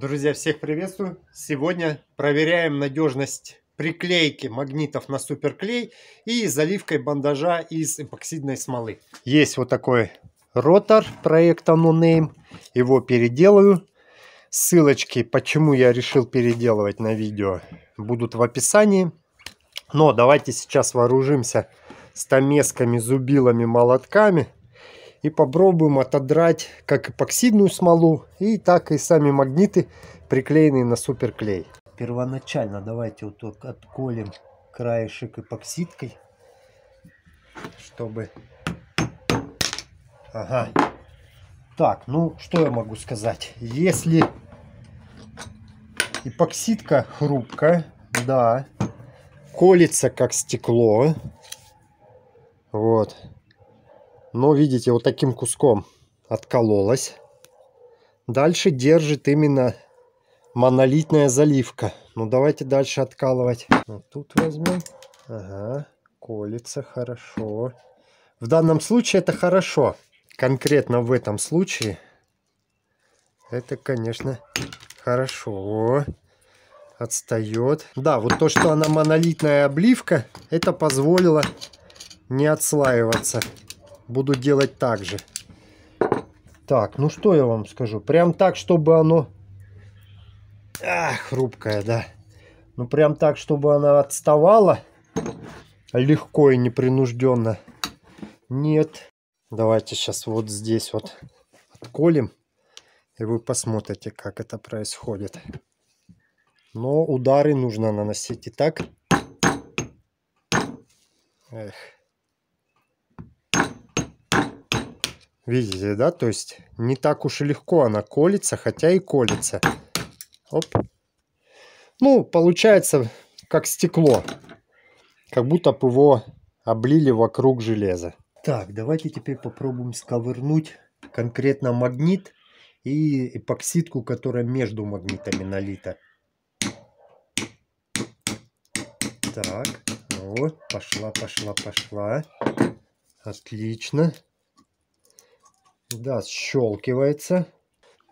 Друзья, всех приветствую! Сегодня проверяем надежность приклейки магнитов на суперклей и заливкой бандажа из эпоксидной смолы. Есть вот такой ротор проекта No Name. его переделаю. Ссылочки, почему я решил переделывать на видео, будут в описании. Но давайте сейчас вооружимся стамесками, зубилами, молотками – и попробуем отодрать как эпоксидную смолу, и так и сами магниты, приклеенные на суперклей. Первоначально давайте вот отколем краешек эпоксидкой, чтобы... Ага. Так, ну что я могу сказать? Если эпоксидка хрупкая, да, колется как стекло, вот, но, видите, вот таким куском откололось. Дальше держит именно монолитная заливка. Ну, давайте дальше откалывать. Вот тут возьмем. Ага, колется хорошо. В данном случае это хорошо. Конкретно в этом случае это, конечно, хорошо. Отстает. Да, вот то, что она монолитная обливка, это позволило не отслаиваться буду делать так же. Так, ну что я вам скажу. Прям так, чтобы оно... А, хрупкое, да. Ну прям так, чтобы она отставала легко и непринужденно. Нет. Давайте сейчас вот здесь вот отколем. И вы посмотрите, как это происходит. Но удары нужно наносить и так. Эх. Видите, да? То есть не так уж и легко она колется, хотя и колется. Оп. Ну, получается, как стекло. Как будто бы его облили вокруг железа. Так, давайте теперь попробуем сковырнуть конкретно магнит и эпоксидку, которая между магнитами налита. Так, вот, пошла, пошла, пошла. Отлично. Да, щелкивается.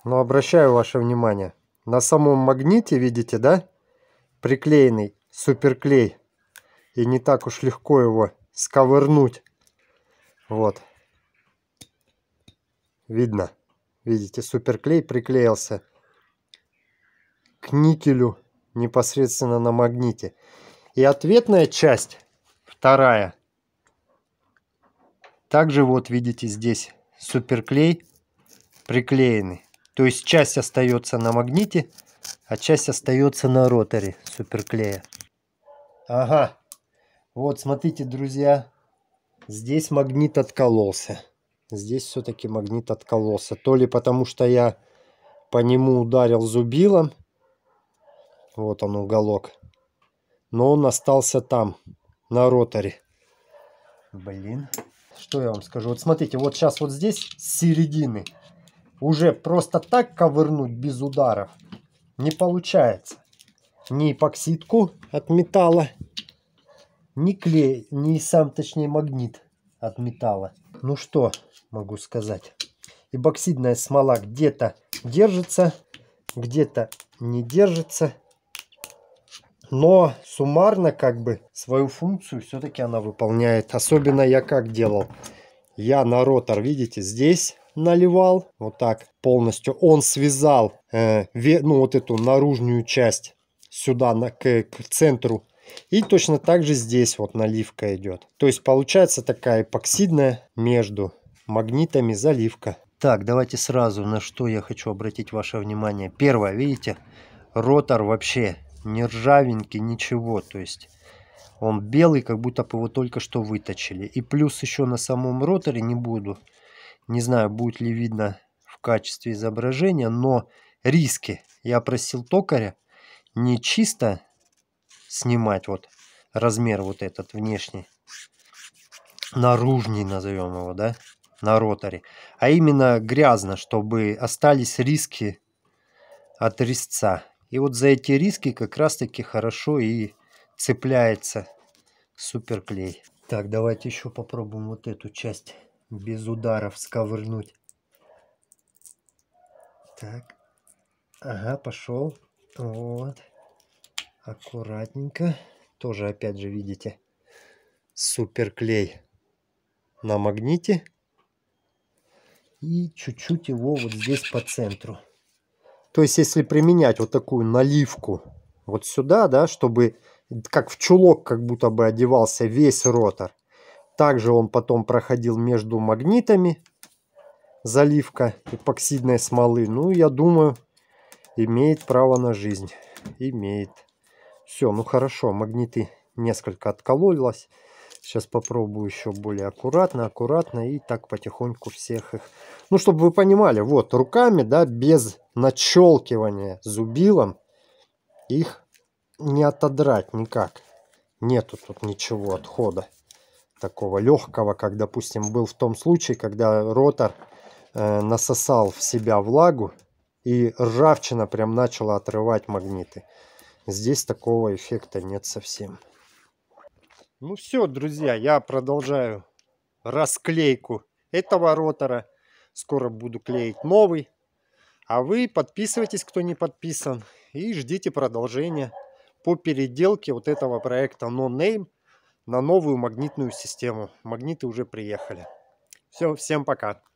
Но обращаю ваше внимание, на самом магните, видите, да, приклеенный суперклей. И не так уж легко его сковырнуть. Вот. Видно. Видите, суперклей приклеился к никелю непосредственно на магните. И ответная часть, вторая, также вот видите здесь суперклей приклеенный, То есть часть остается на магните, а часть остается на роторе суперклея. Ага. Вот, смотрите, друзья. Здесь магнит откололся. Здесь все-таки магнит откололся. То ли потому, что я по нему ударил зубилом. Вот он уголок. Но он остался там, на роторе. Блин что я вам скажу. Вот смотрите, вот сейчас вот здесь с середины уже просто так ковырнуть без ударов не получается. Ни эпоксидку от металла, ни клей, ни сам, точнее, магнит от металла. Ну что могу сказать. Эпоксидная смола где-то держится, где-то не держится. Но суммарно как бы свою функцию все-таки она выполняет. Особенно я как делал. Я на ротор, видите, здесь наливал. Вот так полностью. Он связал э, ну, вот эту наружную часть сюда, на, к, к центру. И точно так же здесь вот наливка идет. То есть получается такая эпоксидная между магнитами заливка. Так, давайте сразу на что я хочу обратить ваше внимание. Первое, видите, ротор вообще не ржавенький, ничего. То есть он белый, как будто бы его только что выточили. И плюс еще на самом роторе не буду. Не знаю, будет ли видно в качестве изображения, но риски. Я просил токаря не чисто снимать вот размер вот этот внешний, наружный назовем его, да, на роторе, а именно грязно, чтобы остались риски от резца. И вот за эти риски как раз-таки хорошо и цепляется суперклей. Так, давайте еще попробуем вот эту часть без ударов сковырнуть. Так. Ага, пошел. Вот. Аккуратненько. Тоже, опять же, видите, суперклей на магните. И чуть-чуть его вот здесь по центру. То есть, если применять вот такую наливку вот сюда, да, чтобы как в чулок как будто бы одевался весь ротор. Также он потом проходил между магнитами, заливка эпоксидной смолы. Ну, я думаю, имеет право на жизнь. Имеет. Все, ну хорошо, магниты несколько откололось. Сейчас попробую еще более аккуратно, аккуратно и так потихоньку всех их. Ну, чтобы вы понимали, вот руками, да, без начелкивания зубилом их не отодрать никак. Нету тут ничего отхода такого легкого, как, допустим, был в том случае, когда ротор э, насосал в себя влагу и ржавчина прям начала отрывать магниты. Здесь такого эффекта нет совсем. Ну все, друзья, я продолжаю расклейку этого ротора. Скоро буду клеить новый. А вы подписывайтесь, кто не подписан. И ждите продолжения по переделке вот этого проекта No Name на новую магнитную систему. Магниты уже приехали. Все, всем пока.